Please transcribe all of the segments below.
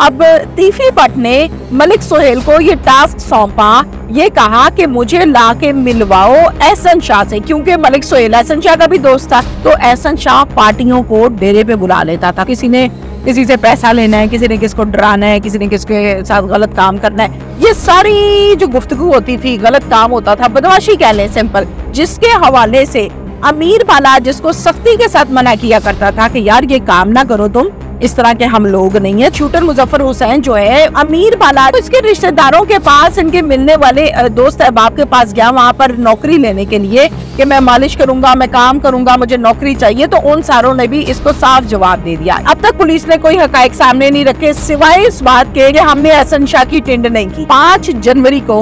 अब तीफी पट ने मलिक सोहेल को ये टास्क सौंपा ये कहा कि मुझे ला के मिलवाओ एहसन शाह से क्योंकि मलिक सोहेल एहसन शाह का भी दोस्त था तो एहसन शाह पार्टियों को डेरे पे बुला लेता था किसी ने किसी से पैसा लेना है किसी ने किसको डराना है किसी ने किसके साथ गलत काम करना है ये सारी जो गुफ्तगु होती थी गलत काम होता था बदमाशी कह लें सिंपल जिसके हवाले से अमीर बाला जिसको सख्ती के साथ मना किया करता था कि यार ये काम ना करो तुम इस तरह के हम लोग नहीं है शूटर मुजफ्फर हुसैन जो है अमीर बाला उसके रिश्तेदारों के पास इनके मिलने वाले दोस्त अहबाब के पास गया वहाँ पर नौकरी लेने के लिए कि मैं मालिश करूंगा मैं काम करूंगा मुझे नौकरी चाहिए तो उन सारों ने भी इसको साफ जवाब दे दिया अब तक पुलिस ने कोई हक सामने नहीं रखे सिवाय इस बात के कि हमने एहसन शाह की टेंड नहीं की पाँच जनवरी को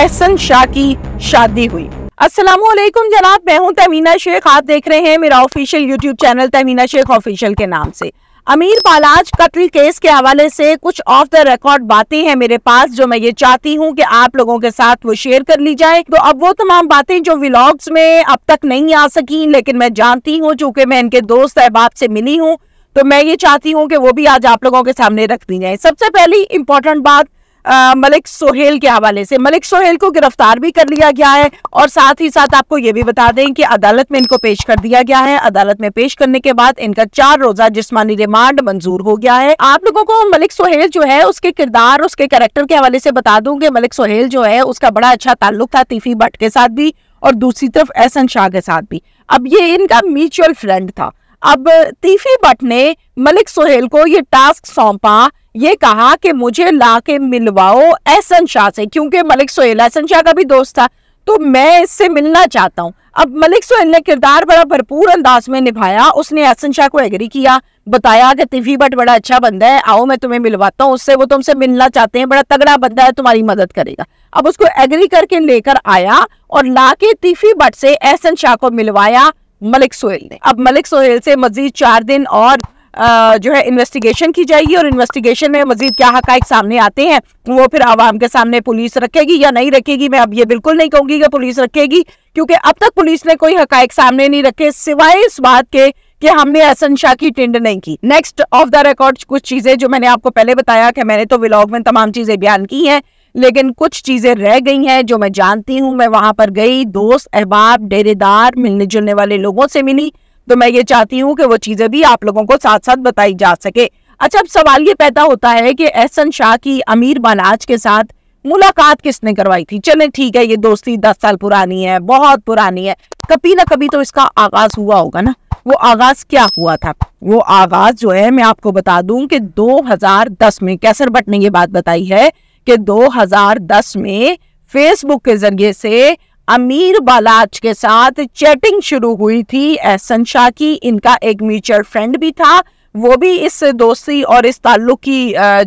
एहसन शाह की शादी हुई असलम जनाब मैं हूं तमीना शेख आप देख रहे हैं मेरा official YouTube channel Tamina Shaikh official के नाम से अमीर पालाज कत्ल केस के हवाले से कुछ ऑफ द रिकॉर्ड बातें हैं मेरे पास जो मैं ये चाहती हूँ कि आप लोगों के साथ वो शेयर कर ली जाए तो अब वो तमाम बातें जो व्लॉग्स में अब तक नहीं आ सकी लेकिन मैं जानती हूँ चूंकि मैं इनके दोस्त अहबाब से मिली हूँ तो मैं ये चाहती हूँ कि वो भी आज आप लोगों के सामने रख दी जाए सबसे पहली इम्पोर्टेंट बात मलिक सोहेल के हवाले से मलिक सोहेल को गिरफ्तार भी कर लिया गया है और साथ ही साथ आपको ये भी बता दें कि अदालत में इनको पेश कर दिया गया है अदालत में पेश करने के बाद इनका चार रोजा जिसमानी रिमांड मंजूर हो गया है आप लोगों को मलिक सोहेल जो है उसके किरदार उसके कैरेक्टर के हवाले से बता दूं कि मलिक सोहेल जो है उसका बड़ा अच्छा ताल्लुक था तीफी भट्ट के साथ भी और दूसरी तरफ एहसन शाह के साथ भी अब ये इनका म्यूचुअल फ्रेंड था अब तीफी भट्ट ने मलिक सोहेल को ये टास्क सौंपा ये कहा कि मुझे ला के मिलवाओ एहसन शाह से क्योंकि मलिक सोहेल एहसन शाह का भी दोस्त था तो मैं इससे मिलना चाहता हूँ अब मलिक सोहेल ने किरदार बड़ा भरपूर अंदाज में निभाया उसने एहसन शाह को एग्री किया बताया कि तिफी बट बड़ा अच्छा बंदा है आओ मैं तुम्हें मिलवाता हूँ उससे वो तुमसे मिलना चाहते हैं बड़ा तगड़ा बंदा है तुम्हारी मदद करेगा अब उसको एग्री करके लेकर आया और लाके तिफी बट से एहसन शाह को मिलवाया मलिक सोहेल ने अब मलिक सोहेल से मजीद चार दिन और जो है इन्वेस्टिगेशन की जाएगी और इन्वेस्टिगेशन में मजीद क्या हक सामने आते हैं वो फिर आवाम के सामने पुलिस रखेगी या नहीं रखेगी मैं अब ये बिल्कुल नहीं कहूंगी कि पुलिस रखेगी क्योंकि अब तक पुलिस ने कोई हक सामने नहीं रखे सिवाय इस बात के कि हमने असन शाह की टिंड नहीं की नेक्स्ट ऑफ द रिकॉर्ड कुछ चीजें जो मैंने आपको पहले बताया कि मैंने तो विलॉग में तमाम चीजें बयान की हैं लेकिन कुछ चीजें रह गई हैं जो मैं जानती हूं मैं वहां पर गई दोस्त अहबाब डेरेदार मिलने जुलने वाले लोगों से मिली तो मैं ये चाहती हूँ कि वो चीजें भी आप लोगों को साथ साथ बताई जा सके अच्छा अब सवाल ये पैदा होता है कि एहसन शाह की अमीर बनाज के साथ मुलाकात किसने करवाई थी चले ठीक है ये दोस्ती दस साल पुरानी है बहुत पुरानी है कभी ना कभी तो इसका आगाज हुआ होगा ना वो आगाज क्या हुआ था वो आगाज जो है मैं आपको बता दूं कि 2010 में कैसर भट्ट ने ये बात बताई है कि 2010 में फेसबुक के जरिए से अमीर बालाज के साथ चैटिंग शुरू हुई थी एहसन शाह की इनका एक म्यूचुअल फ्रेंड भी था वो भी इस दोस्ती और इस ताल्लुक की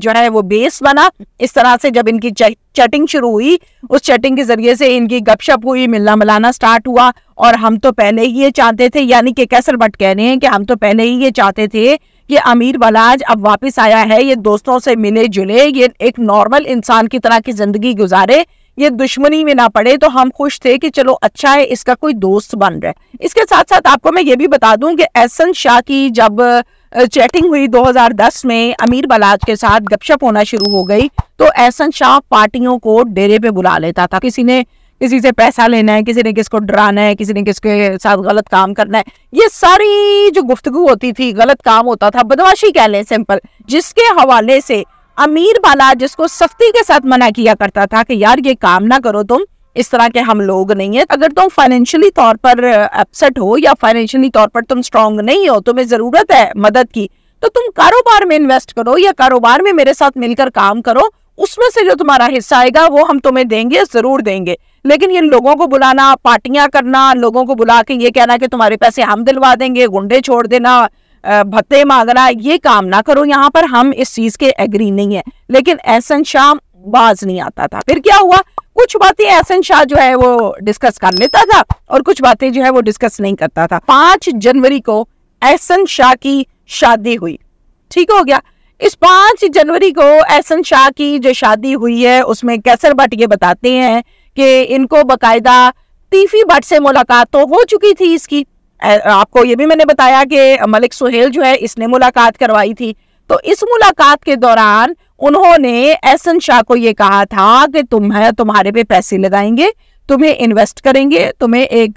जो है वो बेस बना इस तरह से जब इनकी चैटिंग शुरू हुई उस चैटिंग के जरिए से इनकी गपशप हुई मिलना मिलाना स्टार्ट हुआ और हम तो पहले ही ये चाहते थे यानी कि कैसर भट्ट कह रहे हैं कि हम तो पहले ही ये चाहते थे कि अमीर बलाज अब वापस आया है ये दोस्तों से मिले जुले ये एक नॉर्मल इंसान की तरह की जिंदगी गुजारे ये दुश्मनी में ना पड़े तो हम खुश थे कि चलो अच्छा है इसका कोई दोस्त बन रहा है इसके साथ साथ आपको मैं ये भी बता दूं कि एहसन शाह की जब चैटिंग हुई 2010 में अमीर बलाज के साथ गपशप होना शुरू हो गई तो एहसन शाह पार्टियों को डेरे पे बुला लेता था किसी ने किसी से पैसा लेना है किसी ने किसको डराना है किसी ने किसके साथ गलत काम करना है ये सारी जो गुफ्तगु होती थी गलत काम होता था बदमाशी कह लें सिंपल जिसके हवाले से अमीर बाला जिसको सख्ती के साथ मना किया करता था कि यार ये काम ना करो तुम इस तरह के हम लोग नहीं है अगर तुम फाइनेंशियली तौर पर अपसेट हो या फाइनेंशियली तौर पर तुम स्ट्रांग नहीं हो तुम्हें जरूरत है मदद की तो तुम कारोबार में इन्वेस्ट करो या कारोबार में मेरे साथ मिलकर काम करो उसमें से जो तुम्हारा हिस्सा आएगा वो हम तुम्हें देंगे जरूर देंगे लेकिन ये लोगों को बुलाना पार्टियां करना लोगों को बुला के ये कहना कि तुम्हारे पैसे हम दिलवा देंगे गुंडे छोड़ देना भत्ते मांगना ये काम ना करो यहाँ पर हम इस चीज के एग्री नहीं है लेकिन एहसन शाह बाज नहीं आता था फिर क्या हुआ कुछ बातें एहसन शाह जो है वो डिस्कस कर लेता था और कुछ बातें जो है वो डिस्कस नहीं करता था पांच जनवरी को एहसन शाह की शादी हुई ठीक हो गया इस पांच जनवरी को एहसन शाह की जो शादी हुई है उसमें कैसर भट्ट ये बताते हैं कि इनको बाकायदा तीफी भट्ट से मुलाकात तो हो चुकी थी इसकी आपको ये भी मैंने बताया कि मलिक सुहेल जो है इसने मुलाकात करवाई थी तो इस मुलाकात के दौरान उन्होंने एसन शाह को ये कहा था कि तुम है तुम्हारे पे पैसे लगाएंगे तुम्हें इन्वेस्ट करेंगे तुम्हें एक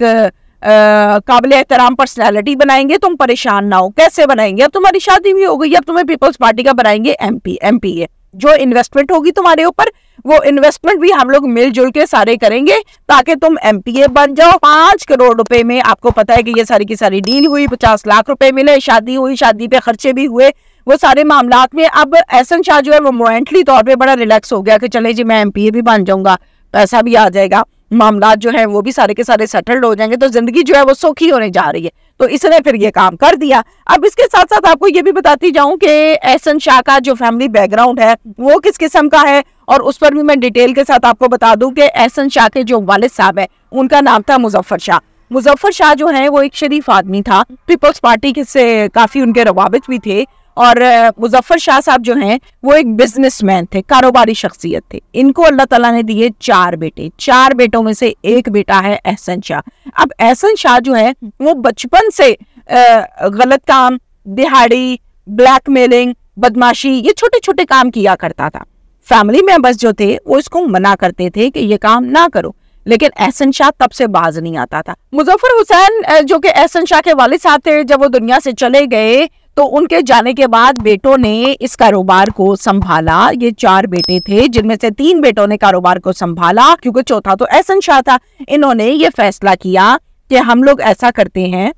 काबिल एहतराम पर्सनैलिटी बनाएंगे तुम परेशान ना हो कैसे बनाएंगे अब तुम्हारी शादी भी हो गई अब तुम्हें पीपल्स पार्टी का बनाएंगे एमपी एमपी जो इन्वेस्टमेंट होगी तुम्हारे ऊपर वो इन्वेस्टमेंट भी हम लोग मिलजुल के सारे करेंगे ताकि तुम एम बन जाओ पांच करोड़ रुपए में आपको पता है कि ये सारी की सारी डील हुई पचास लाख रुपए मिले शादी हुई शादी पे खर्चे भी हुए वो सारे मामला में अब एहसन शाह जो है वो मोमेंटली तौर पे बड़ा रिलैक्स हो गया कि चले जी मैं एम भी बन जाऊंगा पैसा भी आ जाएगा मामला जो है वो भी सारे के सारे सेटल्ड हो जाएंगे तो जिंदगी जो है वो सुखी होने जा रही है तो इसने फिर ये काम कर दिया अब इसके साथ साथ आपको ये भी बताती जाऊं कि एहसन शाह का जो फैमिली बैकग्राउंड है वो किस किस्म का है और उस पर भी मैं डिटेल के साथ आपको बता दूं कि एहसन शाह के जो वालिद साहब है उनका नाम था मुजफ्फर शाह मुजफ्फर शाह जो है वो एक शरीफ आदमी था पीपल्स पार्टी के से काफ़ी उनके रवाबित भी थे और मुजफ्फर शाह साहब जो हैं वो एक बिजनेसमैन थे कारोबारी शख्सियत थे इनको अल्लाह ताला ने दिए चार बेटे चार बेटों में से एक बेटा है एहसन शाह अब एहसन शाह जो है वो बचपन से गलत काम दिहाड़ी ब्लैकमेलिंग बदमाशी ये छोटे छोटे काम किया करता था फैमिली मेंबर्स जो थे वो इसको मना करते थे कि ये काम ना करो लेकिन एहसन शाह तब से बाज नहीं आता था मुजफ्फर हुसैन जो कि एहसन शाह के वालिद साहब थे जब वो दुनिया से चले गए तो उनके जाने के बाद बेटों ने इस कारोबार को संभाला ये चार बेटे थे जिनमें से तीन बेटों ने कारोबार को संभाला क्योंकि चौथा तो एहसन शाह था इन्होंने ये फैसला किया कि हम लोग ऐसा करते हैं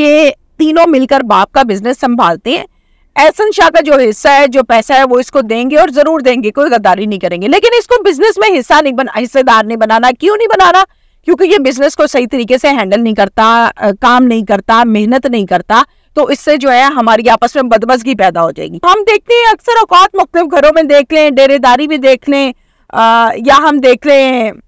कि तीनों मिलकर बाप का बिजनेस संभालते हैं एहसन शाह का जो हिस्सा है जो पैसा है वो इसको देंगे और जरूर देंगे कोई गद्दारी नहीं करेंगे लेकिन इसको बिजनेस में हिस्सा नहीं बना हिस्सेदार नहीं बनाना क्यों नहीं बनाना क्योंकि ये बिजनेस को सही तरीके से हैंडल नहीं करता काम नहीं करता मेहनत नहीं करता तो इससे जो है हमारी आपस में बदमजगी पैदा हो जाएगी हम देखते हैं अक्सर औकात मुख्त घरों में देख लें डेरेदारी में देख लें या हम देख लें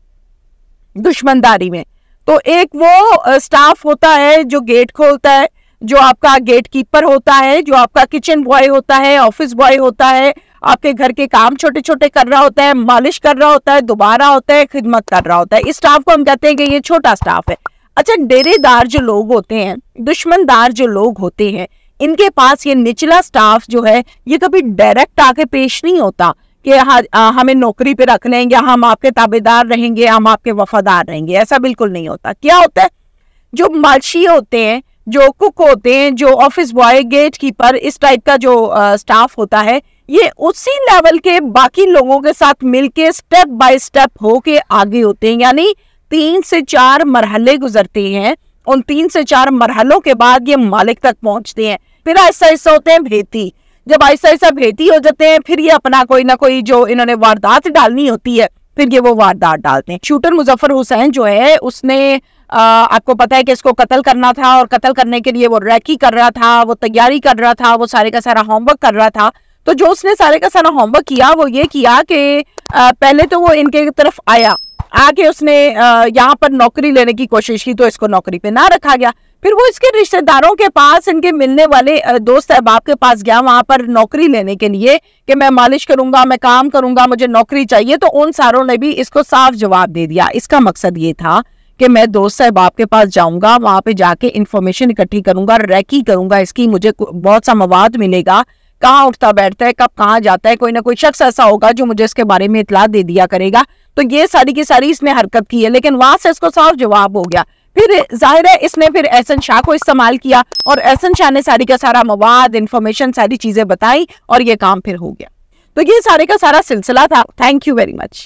दुश्मनदारी में तो एक वो स्टाफ होता है जो गेट खोलता है जो आपका गेट कीपर होता है जो आपका किचन बॉय होता है ऑफिस बॉय होता है आपके घर के काम छोटे छोटे कर रहा होता है मालिश कर रहा होता है दोबारा होता है खिदमत कर रहा होता है इस स्टाफ को हम कहते हैं कि ये छोटा स्टाफ है अच्छा डेरेदार जो लोग होते हैं दुश्मनदार जो लोग होते हैं इनके पास ये निचला स्टाफ जो है ये कभी डायरेक्ट आके पेश नहीं होता कि हाँ हमें नौकरी पे रख लेंगे हम आपके ताबेदार रहेंगे हम आपके वफादार रहेंगे ऐसा बिल्कुल नहीं होता क्या होता है जो मालशी होते हैं जो कुक होते हैं जो ऑफिस बॉय गेट कीपर इस टाइप का जो स्टाफ होता है ये उसी लेवल के बाकी लोगों के साथ मिलके स्टेप बाय स्टेप होके आगे होते हैं यानी तीन से चार मरहले गुजरते हैं उन तीन से चार मरहलों के बाद ये मालिक तक पहुंचते हैं फिर ऐसा ऐसा होते हैं भेती जब ऐसा ऐसा भेती हो जाते हैं फिर ये अपना कोई ना कोई जो इन्होंने वारदात डालनी होती है फिर ये वो वारदात डालते हैं शूटर मुजफ्फर हुसैन जो है उसने आ, आपको पता है कि इसको कत्ल करना था और कत्ल करने के लिए वो रैकी कर रहा था वो तैयारी कर रहा था वो सारे का सारा होमवर्क कर रहा था तो जो उसने सारे का सारा होमवर्क किया वो ये किया कि पहले तो वो इनके तरफ आया आके उसने यहाँ पर नौकरी लेने की कोशिश की तो इसको नौकरी पे ना रखा गया फिर वो इसके रिश्तेदारों के पास इनके मिलने वाले दोस्त अहबाब के पास गया वहाँ पर नौकरी लेने के लिए कि मैं मालिश करूंगा मैं काम करूंगा मुझे नौकरी चाहिए तो उन सारों ने भी इसको साफ जवाब दे दिया इसका मकसद ये था कि मैं दोस्त साहब आपके पास जाऊंगा वहां पे जाके इन्फॉर्मेशन इकट्ठी करूंगा रैकी करूंगा इसकी मुझे बहुत सा मवाद मिलेगा कहाँ उठता बैठता है कब कहाँ जाता है कोई ना कोई शख्स ऐसा होगा जो मुझे इसके बारे में इतला दे दिया करेगा तो ये सारी की सारी इसने हरकत की है लेकिन वहां से इसको साफ जवाब हो गया फिर जाहिर है इसने फिर एहसन शाह को इस्तेमाल किया और एहसन शाह ने सारी का सारा मवाद इन्फॉर्मेशन सारी चीजें बताई और ये काम फिर हो गया तो ये सारे का सारा सिलसिला था थैंक यू वेरी मच